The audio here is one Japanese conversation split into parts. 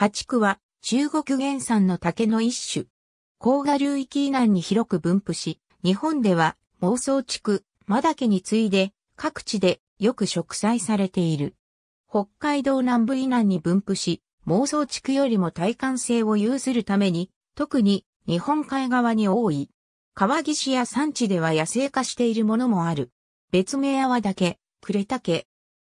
八区は中国原産の竹の一種。黄河流域以南に広く分布し、日本では妄想地区、マダケに次いで各地でよく植栽されている。北海道南部以南に分布し、妄想地区よりも体感性を有するために、特に日本海側に多い。川岸や山地では野生化しているものもある。別名泡竹、呉竹。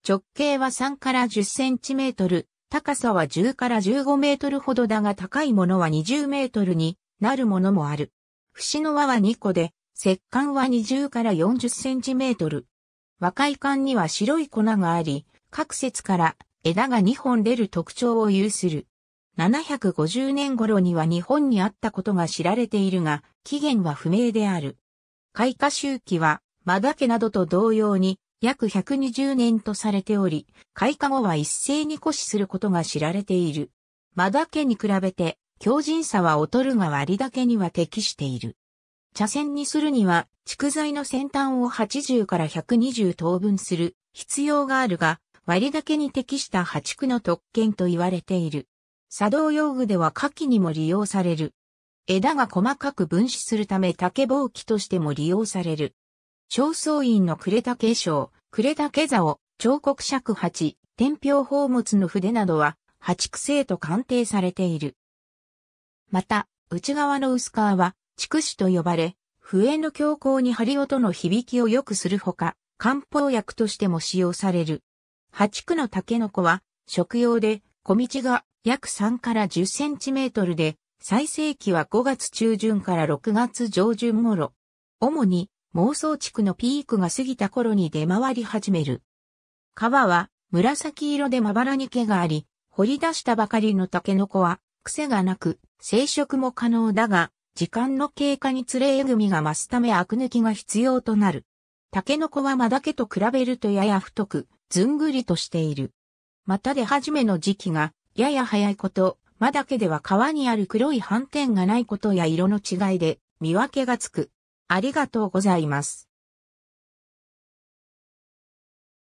直径は3から10センチメートル、高さは10から15メートルほどだが高いものは20メートルになるものもある。節の輪は2個で、石管は20から40センチメートル。若い管には白い粉があり、各節から枝が2本出る特徴を有する。750年頃には日本にあったことが知られているが、起源は不明である。開花周期は、マダケなどと同様に、約120年とされており、開花後は一斉に枯死することが知られている。マダケに比べて、強靭さは劣るが割だけには適している。茶筅にするには、蓄材の先端を80から120等分する必要があるが、割だけに適した破竹の特権と言われている。作動用具では火器にも利用される。枝が細かく分子するため竹棒きとしても利用される。正倉院の呉竹章、呉竹竿、彫刻尺八、天平宝物の筆などは、八生と鑑定されている。また、内側の薄皮は、畜子と呼ばれ、笛の強行に針音の響きを良くするほか、漢方薬としても使用される。八畜の竹の子は、食用で、小道が約3から10センチメートルで、最盛期は5月中旬から6月上旬頃。主に妄想地区のピークが過ぎた頃に出回り始める。川は紫色でまばらに毛があり、掘り出したばかりのタケノコは癖がなく生殖も可能だが、時間の経過につれえぐみが増すためアク抜きが必要となる。タケノコはマダケと比べるとやや太く、ずんぐりとしている。また出始めの時期がやや早いこと、マダケでは皮にある黒い斑点がないことや色の違いで見分けがつく。ありがとうございます。